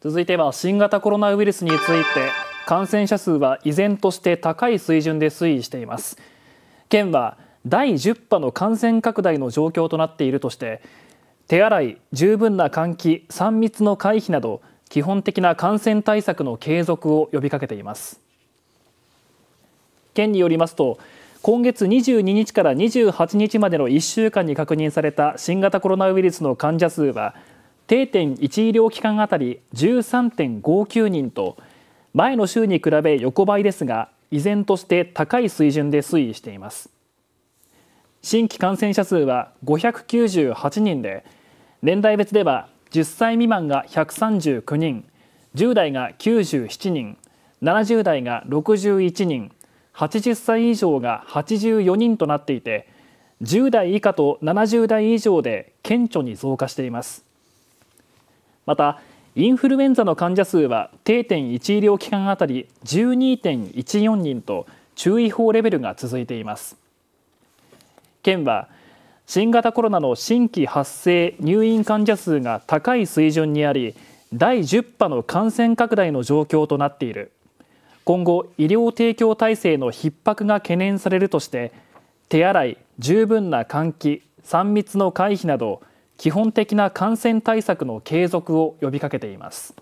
続いては新型コロナウイルスについて感染者数は依然として高い水準で推移しています県は第10波の感染拡大の状況となっているとして手洗い十分な換気3密の回避など基本的な感染対策の継続を呼びかけています県によりますと今月22日から28日までの1週間に確認された新型コロナウイルスの患者数は定点1医療機関当たり13.59人と前の週に比べ横ばいですが依然として高い水準で推移しています新規感染者数は598人で年代別では10歳未満が139人10代が97人70代が61人80歳以上が84人となっていて10代以下と70代以上で顕著に増加していますまたインフルエンザの患者数は定 .1 医療機関あたり12.14人と注意報レベルが続いています県は新型コロナの新規発生入院患者数が高い水準にあり第10波の感染拡大の状況となっている今後医療提供体制の逼迫が懸念されるとして手洗い十分な換気3密の回避など基本的な感染対策の継続を呼びかけています。